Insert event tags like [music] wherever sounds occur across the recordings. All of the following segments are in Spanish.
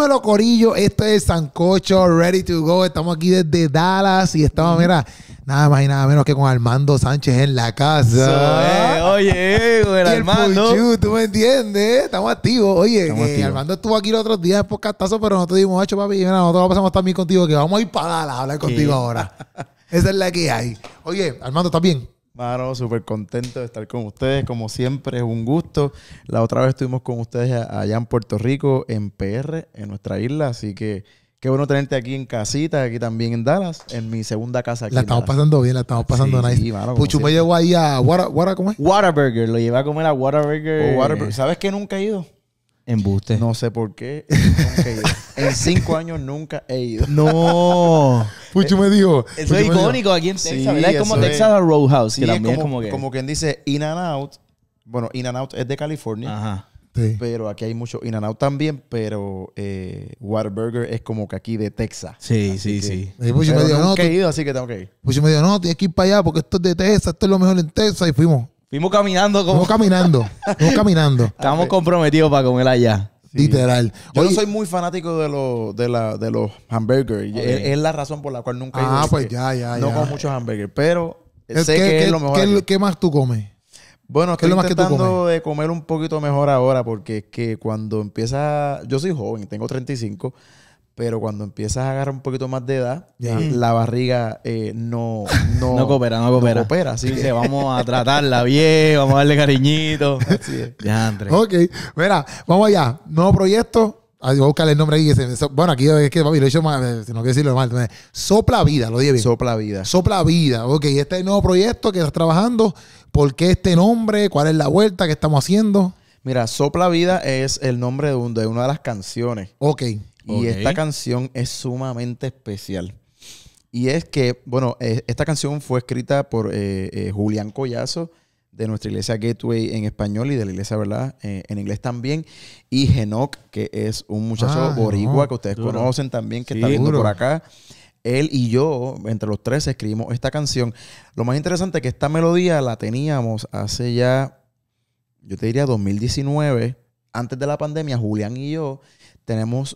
Dímelo, Corillo. Esto es Sancocho Ready to Go. Estamos aquí desde Dallas y estamos, mira, nada más y nada menos que con Armando Sánchez en la casa. oye, Armando. ¿Tú me entiendes? Estamos activos. Oye, eh, Armando estuvo aquí los otros días por castazo, pero nosotros dimos, hecho papi, mira, nosotros pasamos también contigo, que vamos a ir para Dallas a hablar contigo ahora. [laughs] Esa es la que hay. Oye, Armando, ¿estás bien? Mano, súper contento de estar con ustedes, como siempre, es un gusto. La otra vez estuvimos con ustedes allá en Puerto Rico, en PR, en nuestra isla, así que Qué bueno tenerte aquí en casita, aquí también en Dallas, en mi segunda casa aquí. La estamos pasando bien, la estamos pasando nice. me llevó ahí a Whataburger, ¿cómo es? lo llevé a comer a Whataburger. ¿Sabes que nunca he ido? Embuste. No sé por qué. [laughs] en cinco años nunca he ido. No. [laughs] Pucho me dijo. Eso es icónico aquí en Texas, ¿verdad? Es como Texas Roadhouse, también como, que... como quien dice In and Out. Bueno, In and Out es de California, Ajá. Sí. pero aquí hay mucho In and Out también, pero eh, Whataburger es como que aquí de Texas. Sí, sí, sí. Pucho me dijo, no, he ido, así que tengo que ir. Pucho me dijo, no, tienes que ir para allá porque esto es de Texas, esto es lo mejor en Texas. Y fuimos. Fuimos caminando. Como... Fuimos caminando. Fuimos caminando. [laughs] Estamos comprometidos para comer allá. Literal. Yo no soy muy fanático de, los de, los hamburgers. Es, la razón por la cual nunca he Ah, pues ya, ya, No como muchos hamburgers, pero sé que, es lo mejor. ¿Qué, más tú comes? Bueno, estoy es que de comer un poquito mejor ahora porque es que cuando empieza... Yo soy joven, tengo 35 pero cuando empiezas a agarrar un poquito más de edad, eh, mm. la barriga eh, no, no, no, coopera, no coopera. coopera así que vamos a tratarla bien, vamos a darle cariñito. [laughs] Así es. Ya, André. Ok, mira, vamos allá. Nuevo proyecto. voy a buscarle el nombre ahí. Bueno, aquí es que, papi, lo he hecho mal, eh, si no quiero decirlo mal. Sopla Vida, lo dije bien. Sopla Vida. Sopla Vida. Ok, este es nuevo proyecto que estás trabajando, ¿por qué este nombre? ¿Cuál es la vuelta que estamos haciendo? Mira, Sopla Vida es el nombre de, de una de las canciones. Ok y esta canción es sumamente especial. Y es que, bueno, eh, esta canción fue escrita por eh, eh, Julián Collazo de nuestra iglesia Gateway en español y de la iglesia, ¿verdad? en inglés también. Y Genoc, que es un muchacho ah, que ustedes conocen también, que está viendo por acá. Él y yo, entre los tres, escribimos esta canción. Lo más interesante es que esta melodía la teníamos hace ya, yo te diría 2019, antes de la pandemia, Julián y yo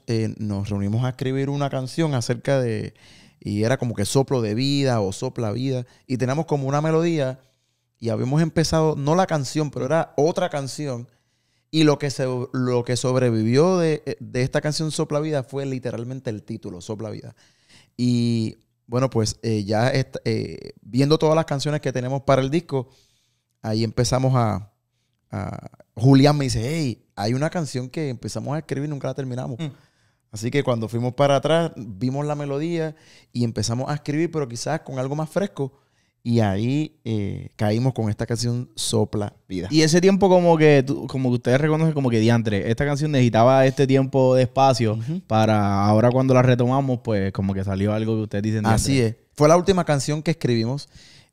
eh, nos reunimos a escribir una canción acerca de, y era como que soplo de vida o sopla vida, y tenemos como una melodía y habíamos empezado, no la canción, pero era otra canción, y lo que, se, lo que sobrevivió de, esta canción Sopla Vida fue literalmente el título, Sopla Vida. Y bueno, pues eh, ya eh, viendo todas las canciones que tenemos para el disco, ahí empezamos a, Ah, Julián me dice, hey, hay una canción que empezamos a escribir y nunca la terminamos. Mm. Así que cuando fuimos para atrás, vimos la melodía y empezamos a escribir, pero quizás con algo más fresco. Y ahí eh, caímos con esta canción Sopla Vida. Y ese tiempo como que, como ustedes reconocen como que diantre, esta canción necesitaba este tiempo de espacio para ahora cuando la retomamos, pues como que salió algo que ustedes dicen. Así es. Fue la última canción que escribimos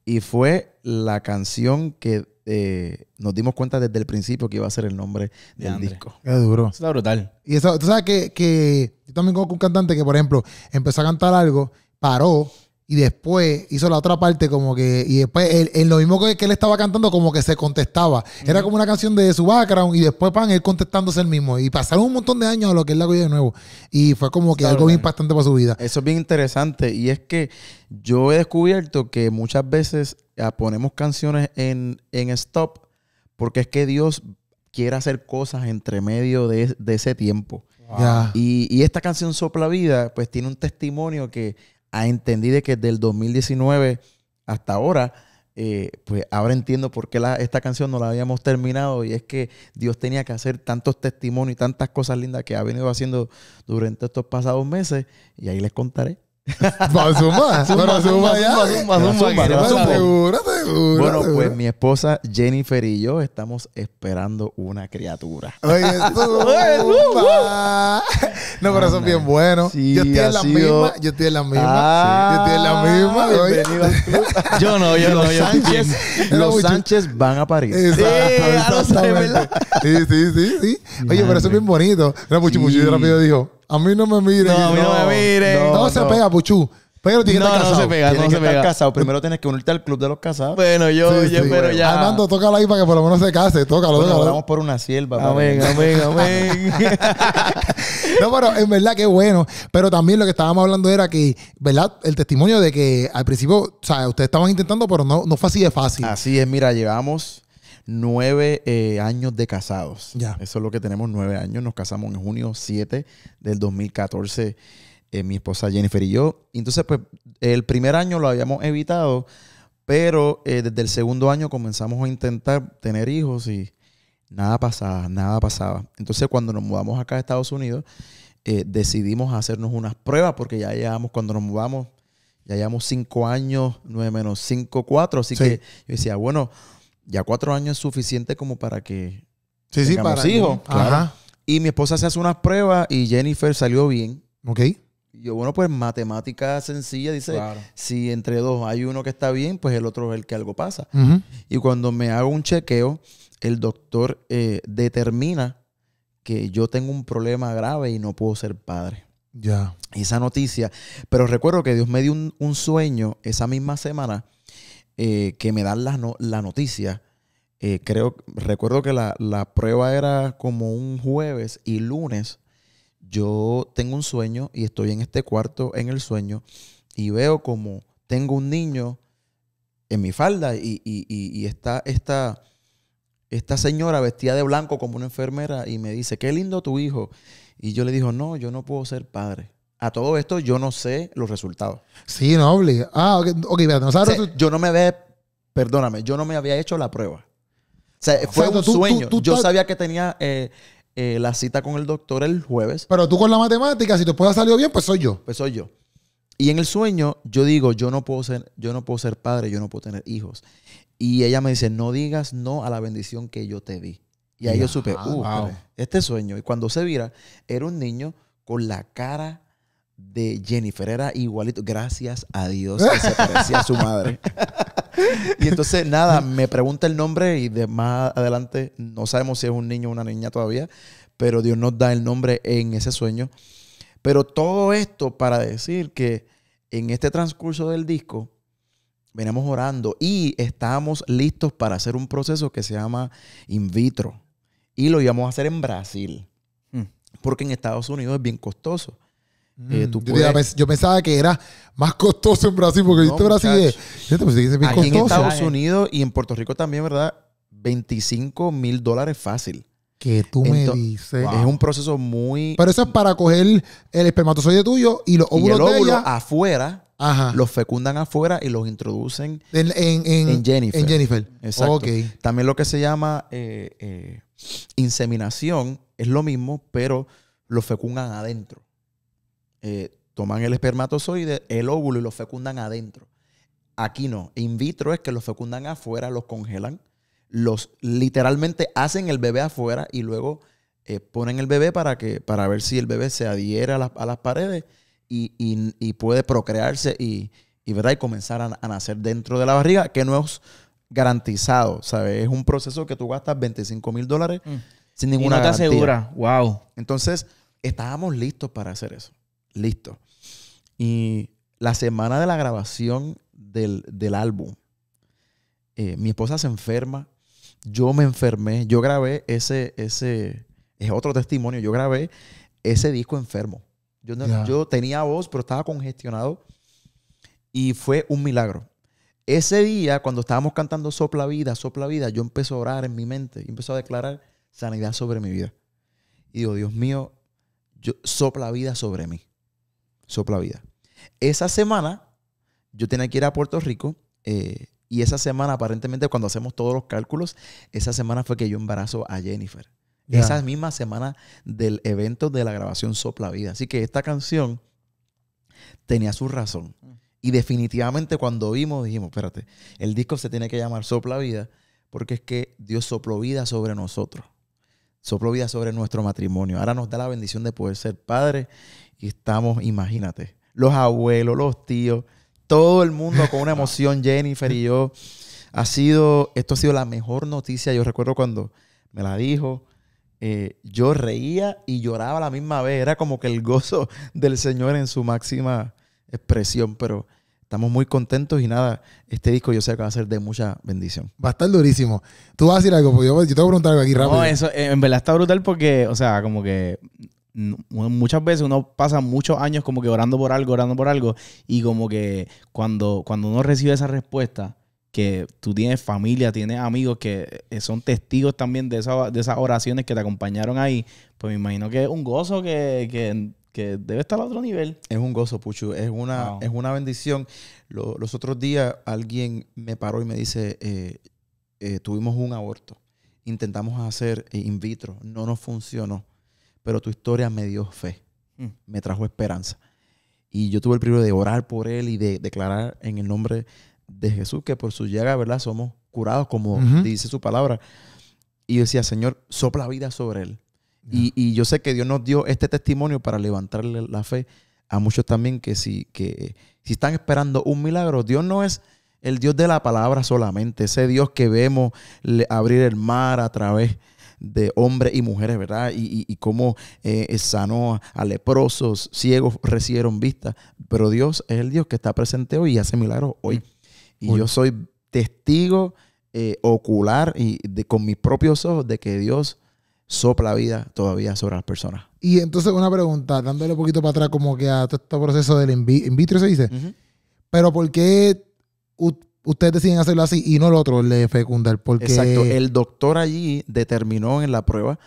y fue la canción que eh, nos dimos cuenta desde el principio que iba a ser el nombre del disco. es duro. brutal. Y eso, tú sabes que, que yo también conozco un cantante que, por ejemplo, empezó a cantar algo, paró y después hizo la otra parte como que... Y después en lo mismo que, él estaba cantando como que se contestaba. Era como una canción de su background y después pan él contestándose el mismo. Y pasaron un montón de años a lo que él la cogió de nuevo. Y fue como que algo bien impactante para su vida. Eso es bien interesante. Y es que yo he descubierto que muchas veces ah, ponemos canciones en, stop porque es que Dios quiere hacer cosas entre medio de, ese tiempo. Y, y, esta canción Sopla Vida, pues tiene un testimonio que a entendí de que del 2019 hasta ahora, eh, pues ahora entiendo por qué esta canción no la habíamos terminado y es que Dios tenía que hacer tantos testimonios y tantas cosas lindas que ha venido haciendo durante estos pasados meses y ahí les contaré. [laughs] Para Zumba. Zumba, Zumba, Bueno, pues mi esposa Jennifer y yo estamos esperando una criatura. Oye, [laughs] no, pero son bien buenos. yo, estoy en la misma, yo estoy en la misma. Ah, yo estoy en la misma. [laughs] Yo no, yo no. Los, Sánchez, los Sánchez van a París. Exacto, sí, sí, sí, sí. Oye, pero eso es bien bonito. Era mucho, mucho. Y rápido dijo... A mí no me miren. No, a mí no, me miren. No, se pega, Puchu. Pero tienes que estar no, se pega, no que se estar pega. casado. Primero tienes que unirte al club de los casados. Bueno, yo, yo pero ya. Armando, tócalo ahí para que por lo menos se case. Tócalo, Bueno, tócalo. por una sierva. Amén, amén, amén. [laughs] No, pero en verdad que bueno. Pero también lo que estábamos hablando era que, ¿verdad? El testimonio de que al principio, o sea, ustedes estaban intentando, pero no, no fue así de fácil. Así es, mira, llevamos nueve eh, años de casados. Ya. Eso es lo que tenemos, nueve años. Nos casamos en junio 7 del 2014, eh, mi esposa Jennifer y yo. Entonces, pues, el primer año lo habíamos evitado, pero eh, desde el segundo año comenzamos a intentar tener hijos y nada pasaba, nada pasaba. Entonces, cuando nos mudamos acá a Estados Unidos, decidimos hacernos unas pruebas porque ya llevamos, cuando nos mudamos, ya llevamos cinco años, nueve menos cinco, cuatro. Así que yo decía, bueno, ya cuatro años es suficiente como para que sí, sí, para hijos. Claro. Y mi esposa se hace unas pruebas y Jennifer salió bien. Ok. yo, bueno, pues matemática sencilla, dice, si entre dos hay uno que está bien, pues el otro es el que algo pasa. Y cuando me hago un chequeo, el doctor eh, determina que yo tengo un problema grave y no puedo ser padre. Ya. Esa noticia. Pero recuerdo que Dios me dio un sueño esa misma semana eh, que me dan la, la noticia. Eh, creo, recuerdo que la, prueba era como un jueves y lunes. Yo tengo un sueño y estoy en este cuarto en el sueño y veo como tengo un niño en mi falda y, está esta, esta señora vestida de blanco como una enfermera y me dice, qué lindo tu hijo. Y yo le digo, no, yo no puedo ser padre a todo esto yo no sé los resultados. Sí, no, obliga. Ah, ok, okay no sabes. yo no me había, perdóname, yo no me había hecho la prueba. O sea, fue un sueño. yo sabía que tenía eh, eh, la cita con el doctor el jueves. Pero tú con la matemática, si te puede salir bien, pues soy yo. Pues soy yo. Y en el sueño yo digo, yo no puedo ser, yo no puedo ser padre, yo no puedo tener hijos. Y ella me dice, no digas no a la bendición que yo te di. Y ahí yo supe, uh, este sueño. Y cuando se vira, era un niño con la cara de Jennifer era igualito. Gracias a Dios que se [laughs] parecía a su madre. y entonces, nada, me pregunta el nombre y de más adelante no sabemos si es un niño o una niña todavía, pero Dios nos da el nombre en ese sueño. Pero todo esto para decir que en este transcurso del disco venimos orando y estábamos listos para hacer un proceso que se llama in vitro. Y lo íbamos a hacer en Brasil, mm. porque en Estados Unidos es bien costoso. Eh, mm. yo, pensaba que era más costoso en Brasil, porque viste Brasil es, eh, Aquí en Estados Unidos y en Puerto Rico también, ¿verdad? 25 mil dólares fácil. Que tú me dices. Es un proceso muy. Pero eso es para coger el espermatozoide tuyo y los óvulos de ella. afuera. Los fecundan afuera y los introducen en, en, Jennifer. Exacto. También lo que se llama eh, inseminación es lo mismo, pero los fecundan adentro. Eh, toman el espermatozoide, el óvulo y lo fecundan adentro. Aquí no. In vitro es que lo fecundan afuera, los congelan, los literalmente hacen el bebé afuera y luego eh, ponen el bebé para, que, para ver si el bebé se adhiere a, las, paredes y, puede procrearse y, y, y comenzar a, nacer dentro de la barriga, que no es garantizado, ¿sabes? Es un proceso que tú gastas 25 mil dólares mm. sin ninguna y wow. Entonces, estábamos listos para hacer eso. Listo. Y la semana de la grabación del, álbum, eh, mi esposa se enferma, yo me enfermé, yo grabé ese, ese, es otro testimonio, yo grabé ese disco enfermo. Yo, yo tenía voz, pero estaba congestionado y fue un milagro. Ese día, cuando estábamos cantando Sopla Vida, Sopla Vida, yo empecé a orar en mi mente y empecé a declarar sanidad sobre mi vida. Y digo, Dios mío, yo, sopla vida sobre mí. Sopla Vida. Esa semana yo tenía que ir a Puerto Rico eh, y esa semana, aparentemente, cuando hacemos todos los cálculos, esa semana fue que yo embarazo a Jennifer. Esa misma semana del evento de la grabación Sopla Vida. Así que esta canción tenía su razón. Mm. Y definitivamente cuando vimos, dijimos, espérate, el disco se tiene que llamar Sopla Vida porque es que Dios sopló vida sobre nosotros. Sopló vida sobre nuestro matrimonio. Ahora nos da la bendición de poder ser padres y estamos, imagínate, los abuelos, los tíos, todo el mundo con una [laughs] emoción, Jennifer y yo. Ha sido, esto ha sido la mejor noticia. Yo recuerdo cuando me la dijo, eh, yo reía y lloraba a la misma vez. Era como que el gozo [laughs] del Señor en su máxima expresión, pero estamos muy contentos y nada, este disco yo sé que va a ser de mucha bendición. Va a estar durísimo. Tú vas a decir algo, yo, te voy a preguntar algo aquí rápido. No, eso eh, en verdad está brutal porque, o sea, como que muchas veces uno pasa muchos años como que orando por algo, orando por algo, y como que cuando, cuando uno recibe esa respuesta, que tú tienes familia, tienes amigos que eh, son testigos también de, de esas oraciones que te acompañaron ahí, pues me imagino que es un gozo que, debe estar a otro nivel. Es un gozo, Puchu, es una, es una bendición. los otros días alguien me paró y me dice, eh, eh, tuvimos un aborto, intentamos hacer in vitro, no nos funcionó pero tu historia me dio fe, hmm. me trajo esperanza. Y yo tuve el privilegio de orar por él y de declarar en el nombre de Jesús que por su llegada, ¿verdad? Somos curados, como dice su palabra. Y decía, Señor, sopla vida sobre él. Y, yo sé que Dios nos dio este testimonio para levantarle la fe a muchos también que si, que si están esperando un milagro, Dios no es el Dios de la palabra solamente, ese Dios que vemos abrir el mar a través de hombres y mujeres, ¿verdad? Y, y, cómo eh, sanó a leprosos, ciegos recibieron vista. Pero Dios es el Dios que está presente hoy y hace milagros hoy. Mm. Y yo soy testigo eh, ocular y con mis propios ojos de que Dios sopla vida todavía sobre las personas. Y entonces una pregunta, dándole un poquito para atrás como que a todo este proceso del in vitro se dice, pero ¿por qué ustedes deciden hacerlo así y no el otro, le fecundar. Porque... Exacto. El doctor allí determinó en la prueba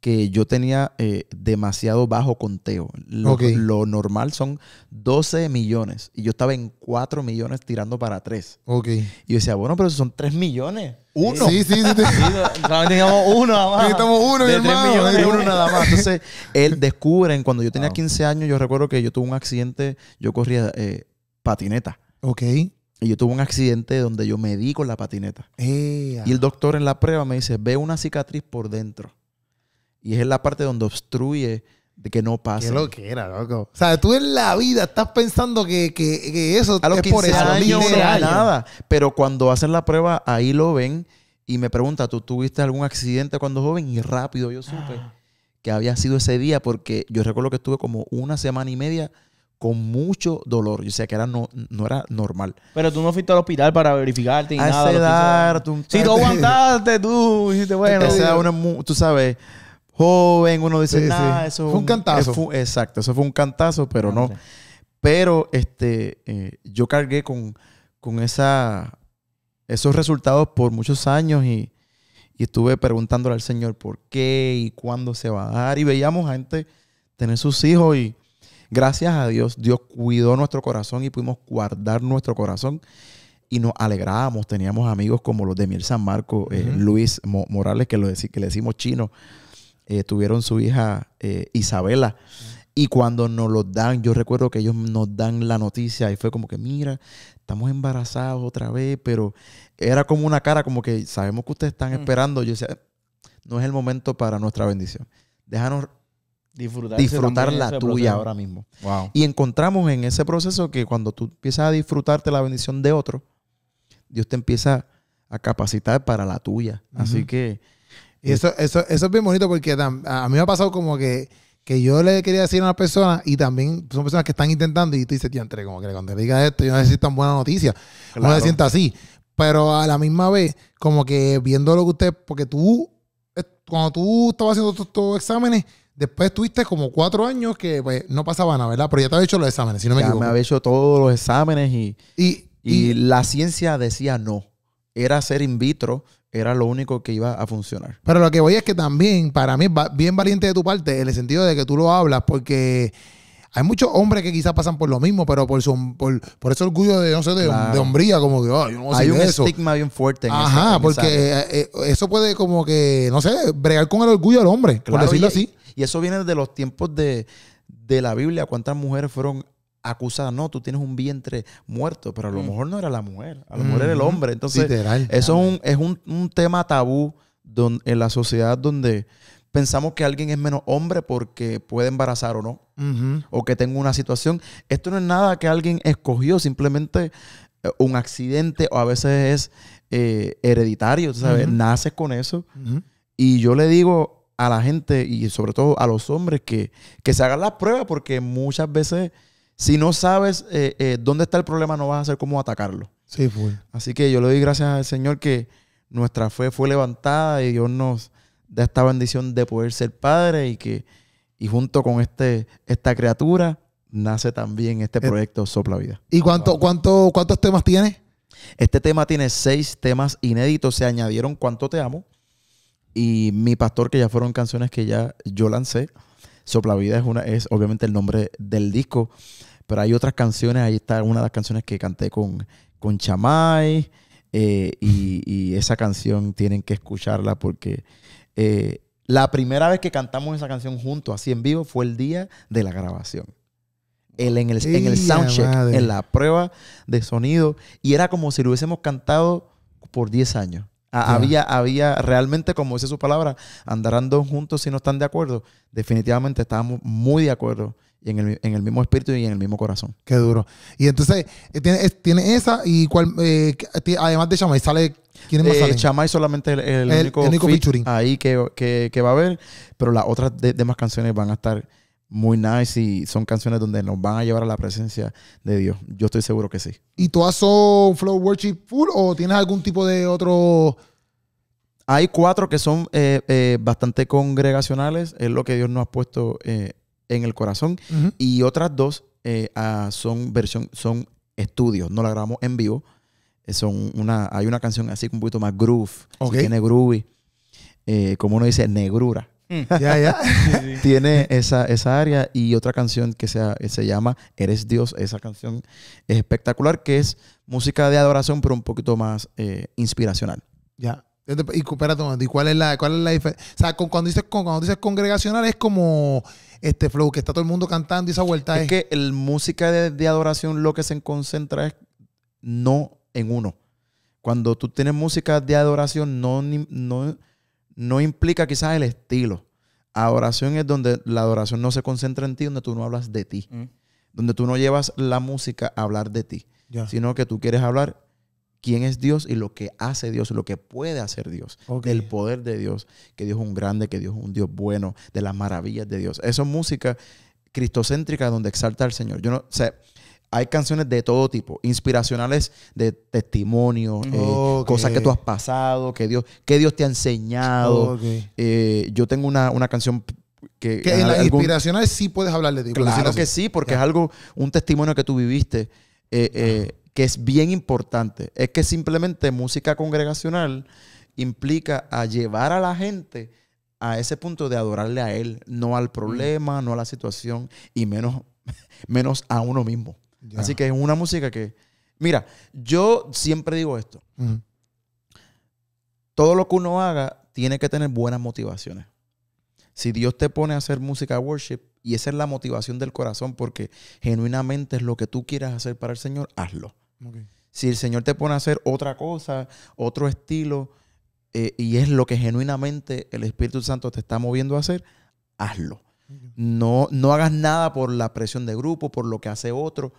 que yo tenía eh, demasiado bajo conteo. Lo, normal son 12 millones y yo estaba en 4 millones tirando para 3. Ok. Y yo decía, bueno, pero son 3 millones. Uno. Sí, sí, sí. uno nada más. uno, de millones, uno nada más. Entonces, [laughs] él descubre... cuando yo tenía 15 años, yo recuerdo que yo tuve un accidente, yo corría eh, patineta. Ok. Y yo tuve un accidente donde yo me di con la patineta. Y el doctor en la prueba me dice, ve una cicatriz por dentro. Y es en la parte donde obstruye de que no pase. Qué lo que era, loco. O sea, tú en la vida estás pensando que, que, eso a es por eso. nada. Pero cuando hacen la prueba, ahí lo ven. Y me pregunta, ¿tú tuviste algún accidente cuando joven? Y rápido yo supe ah. que había sido ese día porque yo recuerdo que estuve como una semana y media con mucho dolor. O sea, que era no, no era normal. Pero tú no fuiste al hospital para verificarte y a nada. si lo aguantaste, tú dijiste, [laughs] bueno. uno, tú sabes, joven, uno dice, eso fue un, cantazo. exacto, eso fue un cantazo, pero no. Pero este, eh, yo cargué con, con esa, esos resultados por muchos años y, y estuve preguntándole al Señor por qué y cuándo se va a dar. Y veíamos a gente tener sus hijos y Gracias a Dios, Dios cuidó nuestro corazón y pudimos guardar nuestro corazón y nos alegrábamos. Teníamos amigos como los de Mir San Marco, eh, Luis Morales, que, lo que le decimos chino, eh, tuvieron su hija eh, Isabela. Y cuando nos lo dan, yo recuerdo que ellos nos dan la noticia y fue como que, mira, estamos embarazados otra vez, pero era como una cara como que sabemos que ustedes están esperando. Yo decía, no es el momento para nuestra bendición. Déjanos disfrutar, disfrutar la tuya ahora mismo. Wow. Y encontramos en ese proceso que cuando tú empiezas a disfrutarte la bendición de otro, Dios te empieza a capacitar para la tuya. Así que... Y eso, eso, eso es bien bonito porque a mí me ha pasado como que, que yo le quería decir a una persona y también son personas que están intentando y tú dices, tío, entre como que cuando le diga esto, yo no necesito tan buena noticia. No me sienta así. Pero a la misma vez, como que viendo lo que usted, porque tú, eh, cuando tú estabas haciendo estos exámenes, Después tuviste como cuatro años que pues, no pasaba nada, ¿verdad? Pero ya te había hecho los exámenes, si no me ya me había hecho todos los exámenes y, y, la ciencia decía no. Era ser in vitro, era lo único que iba a funcionar. Pero lo que voy es que también, para mí, bien valiente de tu parte, en el sentido de que tú lo hablas, porque hay muchos hombres que quizás pasan por lo mismo, pero por su, por, por ese orgullo de, no sé, de, hombría, como que, ah, Hay un estigma bien fuerte en Ajá, porque eh, eh, eso puede como que, no sé, bregar con el orgullo del hombre, por decirlo e así. Y eso viene de los tiempos de, la Biblia, cuántas mujeres fueron acusadas. no, tú tienes un vientre muerto, pero a lo mm. mejor no era la mujer, a lo mejor era el mm, hombre. Entonces, eso es, un, un, tema tabú en la sociedad donde pensamos que alguien es menos hombre porque puede embarazar o no, o que tenga una situación. Esto no es nada que alguien escogió, simplemente eh, un accidente o a veces es eh, hereditario, ¿sabes? Naces con eso. Y yo le digo a la gente y sobre todo a los hombres que, que se hagan las pruebas porque muchas veces si no sabes eh, dónde está el problema no vas a saber cómo atacarlo. Sí, fue. Así que yo le doy gracias al Señor que nuestra fe fue levantada y Dios nos, de esta bendición de poder ser padre y que y junto con este, esta criatura nace también este eh, proyecto Sopla Vida. ¿Y cuánto, cuánto, cuántos temas tiene? Este tema tiene seis temas inéditos. Se añadieron Cuánto Te Amo y Mi Pastor, que ya fueron canciones que ya yo lancé. Sopla Vida es, una, es obviamente el nombre del disco, pero hay otras canciones. Ahí está una de las canciones que canté con, con Chamay. Eh, y, y esa canción tienen que escucharla porque eh, la primera vez que cantamos esa canción juntos, así en vivo, fue el día de la grabación. en el, en el soundcheck, en la prueba de sonido. Y era como si lo hubiésemos cantado por 10 años. Ah, había, había realmente, como dice su palabra, andarán dos juntos si no están de acuerdo. Definitivamente estábamos muy de acuerdo en el, mismo espíritu y en el mismo corazón. Qué duro. Y entonces, eh, tiene, esa y eh, además de Chamay, sale ¿Quiénes más eh, Chamay solamente el, único, featuring. ahí que, va a haber, pero las otras demás canciones van a estar muy nice y son canciones donde nos van a llevar a la presencia de Dios. Yo estoy seguro que sí. ¿Y todas son Flow Worship Full o tienes algún tipo de otro...? Hay cuatro que son eh, eh, bastante congregacionales, es lo que Dios nos ha puesto en el corazón. Y otras dos ah, son versión, son estudios, no la grabamos en vivo, una, hay una canción así un poquito más groove, tiene groovy, eh, como uno dice, negrura. Mm. Ya, ya. [laughs] Tiene esa, esa, área y otra canción que se, llama Eres Dios. Esa canción es espectacular, que es música de adoración, pero un poquito más eh, inspiracional. Ya. Y espérate ¿y cuál es la, cuál es diferencia? O sea, cuando dices, cuando dices congregacional es como este flow, que está todo el mundo cantando y esa vuelta es. que el música de, de adoración lo que se concentra es no en uno. Cuando tú tienes música de adoración, no, no, no implica quizás el estilo. Adoración es donde la adoración no se concentra en ti, donde tú no hablas de ti. Mm. Donde tú no llevas la música a hablar de ti, sino que tú quieres hablar quién es Dios y lo que hace Dios, lo que puede hacer Dios, del poder de Dios, que Dios es un grande, que Dios es un Dios bueno, de las maravillas de Dios. Eso es música cristocéntrica donde exalta al Señor. Yo no, sé hay canciones de todo tipo, inspiracionales de testimonio, eh, cosas que tú has pasado, que Dios, que Dios te ha enseñado. Eh, yo tengo una, canción que... que en las inspiracionales sí puedes hablar de ti. Claro que sí, porque es algo, un testimonio que tú viviste, eh, que es bien importante. Es que simplemente música congregacional implica a llevar a la gente a ese punto de adorarle a Él, no al mm. problema, no a la situación y menos, [laughs] menos a uno mismo. Así que es una música que. Mira, yo siempre digo esto. Todo lo que uno haga tiene que tener buenas motivaciones. Si Dios te pone a hacer música worship y esa es la motivación del corazón, porque genuinamente es lo que tú quieras hacer para el Señor, hazlo. Si el Señor te pone a hacer otra cosa, otro estilo, eh, y es lo que genuinamente el Espíritu Santo te está moviendo a hacer, hazlo. No, no hagas nada por la presión de grupo, por lo que hace otro.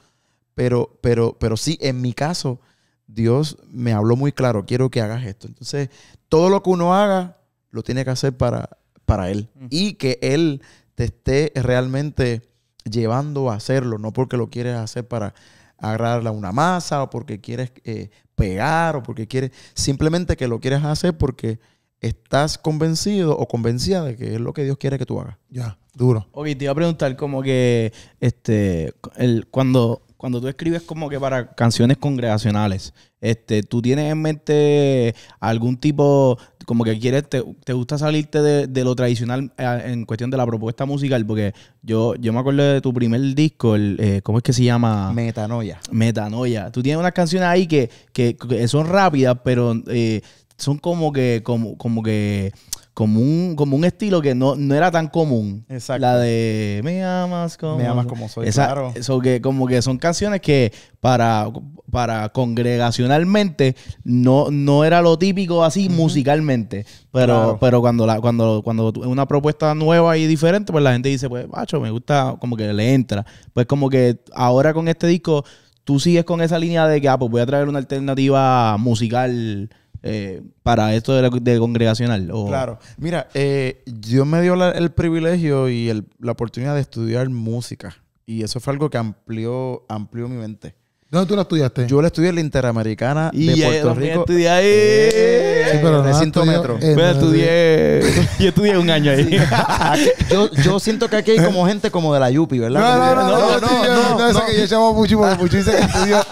Pero, pero, pero sí, en mi caso, Dios me habló muy claro, quiero que hagas esto. Entonces, todo lo que uno haga, lo tiene que hacer para, para Él. Y que Él te esté realmente llevando a hacerlo, no porque lo quieres hacer para agarrarle a una masa o porque quieres eh, pegar o porque quieres, simplemente que lo quieres hacer porque estás convencido o convencida de que es lo que Dios quiere que tú hagas. Ya, duro. Ok, te iba a preguntar como que, este, el, cuando cuando tú escribes como que para canciones congregacionales, este, tú tienes en mente algún tipo, como que quieres, te, gusta salirte de, lo tradicional eh, en cuestión de la propuesta musical, porque yo, yo me acuerdo de tu primer disco, el, eh, ¿cómo es que se llama? Metanoia. Metanoia. Tú tienes unas canciones ahí que, que, son rápidas, pero eh, son como que, como, como que como un, como un estilo que no, no era tan común. Exacto. La de Me amas como, Me amas como soy, claro. Eso que como que son canciones que para, para congregacionalmente no, no era lo típico así musicalmente. Pero, pero cuando la, cuando, cuando una propuesta nueva y diferente, pues la gente dice, pues, macho, me gusta, como que le entra. Pues como que ahora con este disco, tú sigues con esa línea de que, ah, pues voy a traer una alternativa musical eh, para esto de, congregacional. Claro. Mira, eh, yo me dio el privilegio y la oportunidad de estudiar música. Y eso fue algo que amplió, amplió mi mente. ¿Dónde tú la estudiaste? Yo la estudié en la Interamericana y de Puerto Rico. estudié ahí. Eh, sí, pero 100 metros. Yo pues estudié. Yo estudié un año ahí. [laughs] yo, yo siento que aquí hay como gente como de la Yupi, ¿verdad? No, no, no. No, no, no, que yo llamo Puchi porque Puchi dice que estudió. Eh,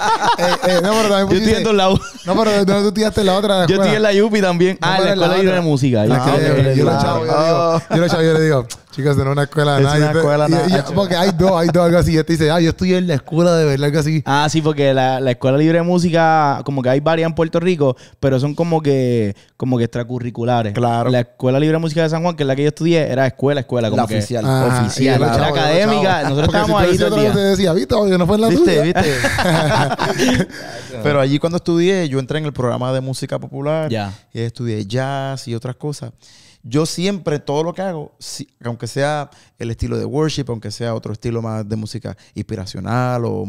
eh, no, pero también Puchi. Yo estudié en dos lados. No, pero ¿dónde tú estudiaste la otra? Yo estudié en la Yupi también. Ah, en la escuela de música. Ah, yo la chavo, yo le Yo chavo, yo le digo. Chicas, en una escuela de nada. Es una escuela nada. porque hay dos, hay dos, algo así. Y este dice, ah, yo estudié en la escuela de verdad, algo así. Ah, sí, porque la, la escuela libre de música, como que hay varias en Puerto Rico, pero son como que, como que extracurriculares. Claro. La escuela libre de música de San Juan, que es la que yo estudié, era escuela, escuela. Como que, oficial. oficial. Era académica. Nosotros estábamos ahí. Todo el no fue en la viste. [laughs] pero allí cuando estudié, yo entré en el programa de música popular. Ya. Y estudié jazz y otras cosas yo siempre, todo lo que hago, aunque sea el estilo de worship, aunque sea otro estilo más de música inspiracional o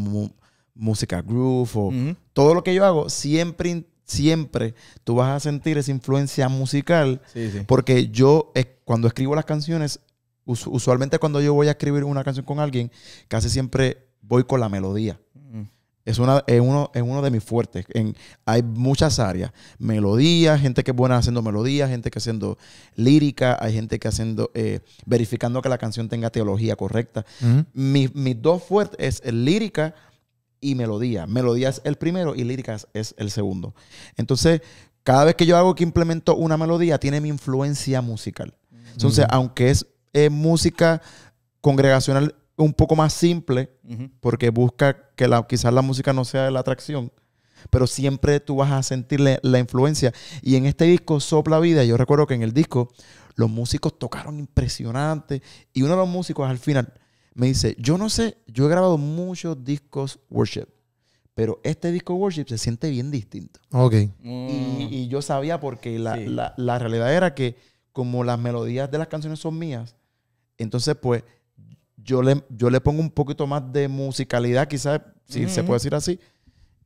música groove, todo lo que yo hago, siempre, siempre tú vas a sentir esa influencia musical. Porque yo, cuando escribo las canciones, usualmente cuando yo voy a escribir una canción con alguien, casi siempre voy con la melodía. Es, una, uno, uno de mis fuertes. En, hay muchas áreas. Melodía, gente que es buena haciendo melodía, gente que haciendo lírica, hay gente que haciendo, eh, verificando que la canción tenga teología correcta. mis, dos fuertes es lírica y melodía. Melodía es el primero y lírica es el segundo. Entonces, cada vez que yo hago que implemento una melodía, tiene mi influencia musical. Mm. Entonces, aunque es música congregacional un poco más simple, porque busca que la, quizás la música no sea de la atracción, pero siempre tú vas a sentir la, influencia. Y en este disco, Sopla Vida, yo recuerdo que en el disco los músicos tocaron impresionante y uno de los músicos al final me dice, yo no sé, yo he grabado muchos discos worship, pero este disco worship se siente bien distinto. Ok. Y, mm. yo sabía porque la, la realidad era que como las melodías de las canciones son mías, entonces pues yo le, yo le pongo un poquito más de musicalidad, quizás, si se puede decir así.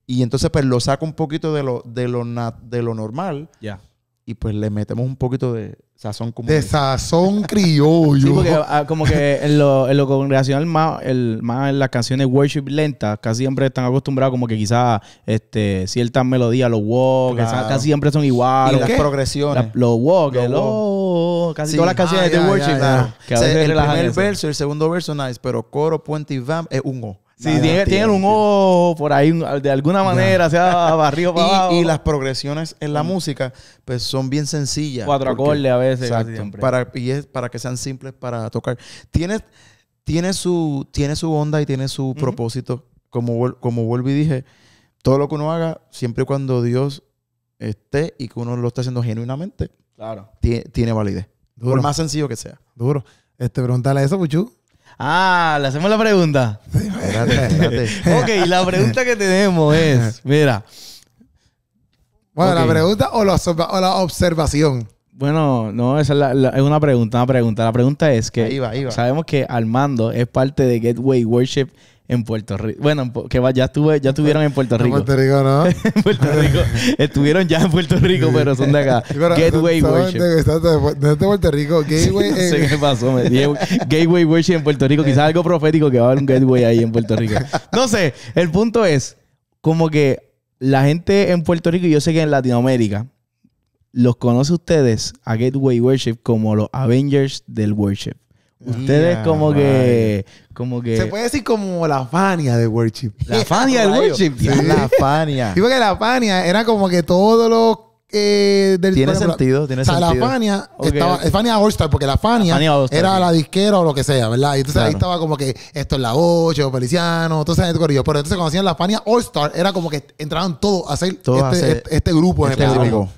Y entonces, pues lo saco un poquito de lo, de lo, de lo normal. Ya. Y pues le metemos un poquito de sazón como. De sazón [laughs] criollo. Ah, como que en lo, en congregacional, más, el, más en las canciones worship lentas, casi siempre están acostumbrados como que quizás este, ciertas melodías, los walks, casi siempre son iguales. las progresiones. los walks, los, walk, Oh, casi todas las canciones ah, de Worship. el primer verso, el segundo verso, nice, pero coro, puente y vamp es un O. si tienen un O por ahí, de alguna manera, sea barrio [laughs] para y, Y las progresiones en la mm. música, pues son bien sencillas. Cuatro acordes a veces. Para, y es para que sean simples para tocar. Tiene, tiene, su, tiene su onda y tiene su propósito. Como, como y dije, todo lo que uno haga, siempre cuando Dios esté y que uno lo está haciendo genuinamente, claro. tiene, validez. Por más sencillo que sea. Duro. Este, pregúntale eso, Puchu. Ah, le hacemos la pregunta. espérate, [laughs] espérate. ok, la pregunta que tenemos es, [laughs] mira. Bueno, la pregunta o la, observación. Bueno, no, esa es, una pregunta, una pregunta. La pregunta es que sabemos que Armando es parte de Gateway Worship en Puerto Rico. Bueno, que ya, estuve, ya estuvieron en Puerto Rico. En Puerto Rico, ¿no? [laughs] en Puerto [laughs] Rico. Estuvieron ya en Puerto Rico, pero son de acá. [laughs] Gateway Worship. De, Puerto Rico. Gateway. no sé qué pasó. Gateway Worship en Puerto Rico. Quizás algo profético que va a haber un Gateway ahí en Puerto Rico. No sé. El punto es como que la gente en Puerto Rico, y yo sé que en Latinoamérica, los conoce ustedes a Gateway Worship como los Avengers del Worship. Ustedes como que, como que... Se puede decir como la Fania de Worship. La Fania de [laughs] Worship. Sí. La Fania. Digo que la Fania era como que todos los... Eh, del, tiene sentido, tiene o sea, sentido. La Fania estaba, Fania All Star, porque la Fania, era la disquera o lo que sea, ¿verdad? Y entonces ahí estaba como que esto es la 8, Feliciano, entonces el corrió, Pero entonces cuando hacían la Fania All Star, era como que entraban todos a hacer, este, este, este, grupo en el este grupo.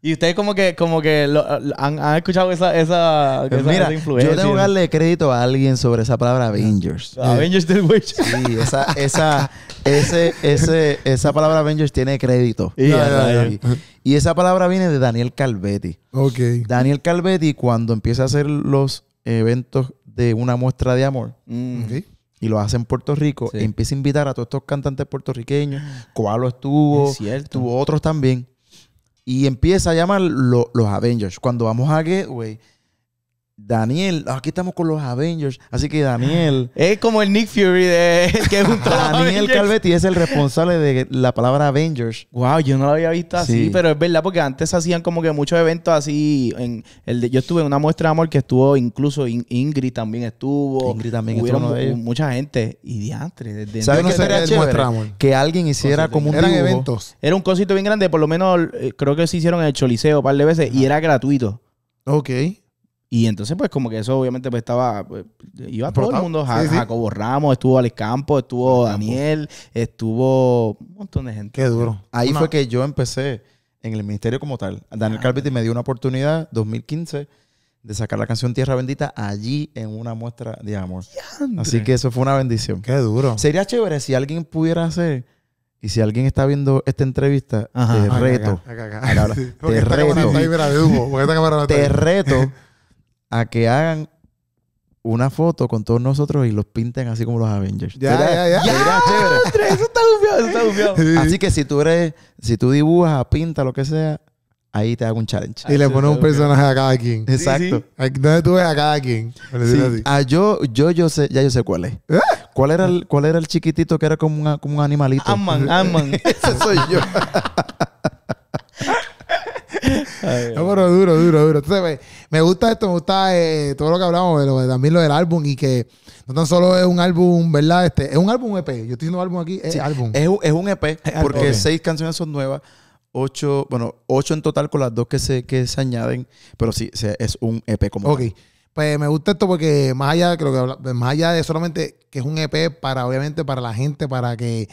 Y ustedes como que, como que han, escuchado esa, pues mira, Yo tengo que darle crédito a alguien sobre esa palabra Avengers. Ah, Avengers del Sí, esa, esa, ese, ese, esa palabra Avengers tiene crédito. Ah, y esa palabra viene de Daniel Calvetti. Ok. Daniel Calvetti, cuando empieza a hacer los eventos de una muestra de amor, mm. y lo hace en Puerto Rico, empieza a invitar a todos estos cantantes puertorriqueños. Coalo estuvo, es estuvo otros también. Y empieza a llamar los Avengers. Cuando vamos a Gateway, Daniel, aquí estamos con los Avengers, así que Daniel... [laughs] Es como el Nick Fury de... [laughs] Daniel Calvetti es el responsable de la palabra Avengers. Wow, yo no lo había visto así, pero es verdad, porque antes hacían como que muchos eventos así. En el yo estuve en una muestra amor que estuvo, incluso Ingrid también estuvo. Ingrid también estuvo. mucha gente. Y diantre. ¿Sabes qué sería Amor. Que alguien hiciera como un Eran eventos. Era un cosito bien grande, por lo menos eh, creo que se hicieron en el Choliseo un par de veces y era gratuito. Ok. Y entonces, pues, como que eso obviamente pues, estaba. Pues, iba todo el mundo. a Jacobo Ramos, estuvo Alex Campos, estuvo Daniel, estuvo un montón de gente. Qué duro. Ahí fue que yo empecé en el ministerio como tal. Daniel ah, me dio una oportunidad, 2015 de sacar la canción Tierra Bendita allí en una muestra de amor. Así que eso fue una bendición. Qué duro. Sería chévere si alguien pudiera hacer y si alguien está viendo esta entrevista, te reto. Te reto. [laughs] Te reto a que hagan una foto con todos nosotros y los pinten así como los Avengers. Ya, ya, ya. ya chévere. Eso está dubiado, eso está [laughs] Así que si tú eres, si tú dibujas, pinta, lo que sea, ahí te hago un challenge. Y le pones un personaje a cada quien. Exacto. Sí, tú ves a cada quien. Sí. A ah, yo, yo, yo sé, ya yo sé cuál es. ¿Eh? ¿Cuál era el, cuál era el chiquitito que era como, una, como un animalito? Amman, Amman. [laughs] Ese soy yo. [laughs] no, pero duro, duro, duro. Entonces, me, gusta esto, me gusta eh, todo lo que hablamos, de también lo del álbum y que no tan solo es un álbum, ¿verdad? Este, es un álbum EP. Yo estoy diciendo álbum aquí, es álbum. Es, un EP, e porque seis canciones son nuevas ocho, bueno, ocho en total con las dos que se, que se añaden, pero sí, es un EP como Ok. Pues me gusta esto porque más allá creo que, más allá de solamente que es un EP para, obviamente, para la gente, para que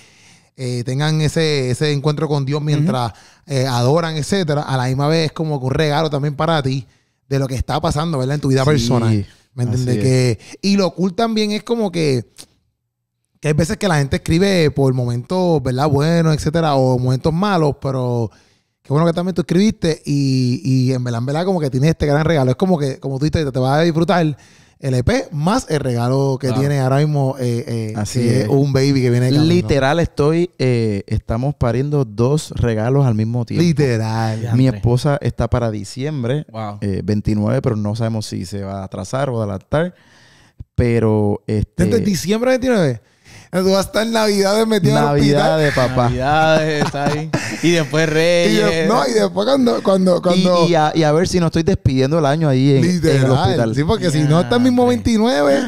eh, tengan ese, ese encuentro con Dios mientras eh, adoran, etcétera, a la misma vez como que un regalo también para ti de lo que está pasando, ¿verdad? En tu vida personal. ¿Me entiendes? Que, y lo cool también es como que, hay veces que la gente escribe por momentos, ¿verdad? Buenos, etcétera, o momentos malos, pero qué bueno que también tú escribiste y, en verdad, como que tienes este gran regalo. Es como que, como tú dices, te vas a disfrutar el EP más el regalo que tiene ahora mismo eh, eh, Así un baby que viene Literal estoy, eh, estamos pariendo dos regalos al mismo tiempo. Literal. Mi esposa está para diciembre, 29, pero no sabemos si se va a atrasar o adelantar. Pero este... ¿Desde diciembre 29? vas a estar Navidades metido Navidades, en papá. está ahí. Y después Reyes. Y no, y después cuando... cuando, cuando... Y, a, ver si no estoy despidiendo el año ahí en, el hospital. Sí, porque si no está el mismo 29,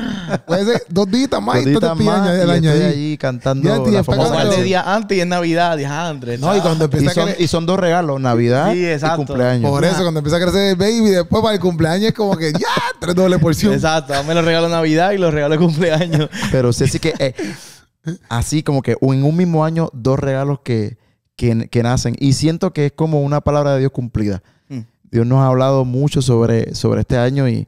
puede ser dos días más dos y estás el año ahí. ahí cantando... el día antes y es Navidad, Andrés. No, y cuando empieza y son, y son dos regalos, Navidad y cumpleaños. Por eso, cuando empieza a crecer el baby, después para el cumpleaños es como que ya, tres doble porción. Exacto, me lo regalo Navidad y los regalo cumpleaños. Pero sí, así que... Eh, así como que en un mismo año dos regalos que, que, nacen. Y siento que es como una palabra de Dios cumplida. Mm. Dios nos ha hablado mucho sobre, sobre este año y,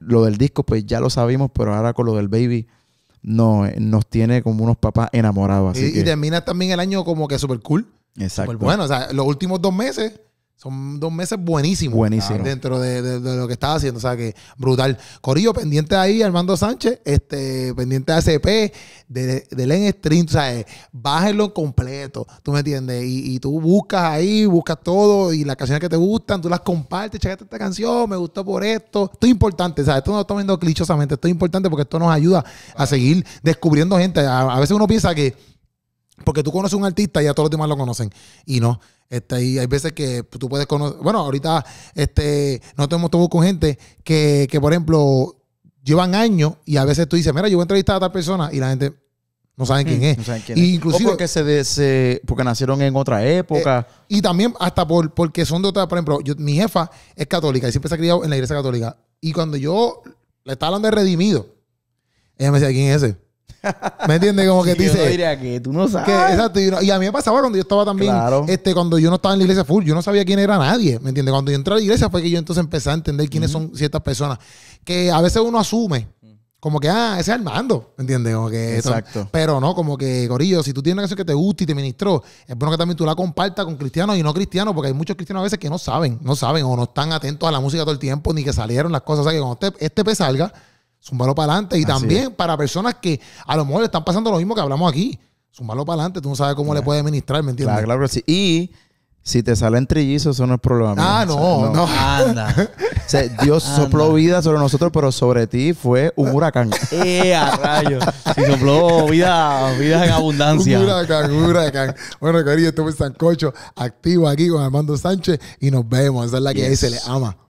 lo del disco pues ya lo sabemos, pero ahora con lo del baby no, nos tiene como unos papás enamorados. y, termina también el año como que súper cool. Exacto. bueno, o sea, los últimos dos meses son dos meses buenísimos. Buenísimo. Dentro de, lo que estaba haciendo. O sea que brutal. Corillo, pendiente ahí, Armando Sánchez, este, pendiente de ACP, de, de Len Stream. O sea, eh, bájelo completo. ¿Tú me entiendes? Y, tú buscas ahí, buscas todo. Y las canciones que te gustan, tú las compartes. chequete esta canción, me gustó por esto. Esto es importante. O sea, esto no lo estamos viendo clichosamente. Esto es importante porque esto nos ayuda a seguir descubriendo gente. a veces uno piensa que porque tú conoces un artista y a todos los demás lo conocen. Y no. Este, y hay veces que tú puedes conocer. Bueno, ahorita este, no tenemos todo con gente que, que, por ejemplo, llevan años y a veces tú dices, mira, yo voy a entrevistar a tal persona y la gente no sabe quién mm, es. No saben quién es. inclusive, o porque, se, porque nacieron en otra época. Eh, y también hasta por, porque son de otra. Por ejemplo, mi jefa es católica y siempre se ha criado en la iglesia católica. Y cuando yo le estaba hablando de redimido, ella me decía, ¿quién es ese? ¿Me entiendes? Como que dice. diría que tú no sabes. exacto. Y, a mí me pasaba cuando yo estaba también. Este, cuando yo no estaba en la iglesia full, yo no sabía quién era nadie. ¿Me entiendes? Cuando yo entré a la iglesia fue que yo entonces empecé a entender quiénes son ciertas personas. Que a veces uno asume. Como que, ah, ese es Armando, ¿me entiendes? Como que Exacto. pero no, como que, Gorillo si tú tienes una canción que te gusta y te ministró, es bueno que también tú la compartas con cristianos y no cristianos, porque hay muchos cristianos a veces que no saben, no saben o no están atentos a la música todo el tiempo, ni que salieron las cosas. O sea, que cuando este, este salga, Zúmbalo para adelante. Y también para personas que a lo mejor le están pasando lo mismo que hablamos aquí. Zúmbalo para adelante. Tú no sabes cómo le puedes administrar, ¿me entiendes? Claro, claro sí. Y si te salen trillizos, eso no es problema. Ah, no, no. Anda. [laughs] O sea, Dios sopló vida sobre nosotros, pero sobre ti fue un huracán. [laughs] ¡Eh, rayos! Si sopló vida, vida en abundancia. Un huracán, un huracán. Bueno, querido, estuve fue Sancocho, activo aquí con Armando Sánchez y nos vemos. Esa es la que ahí se le ama.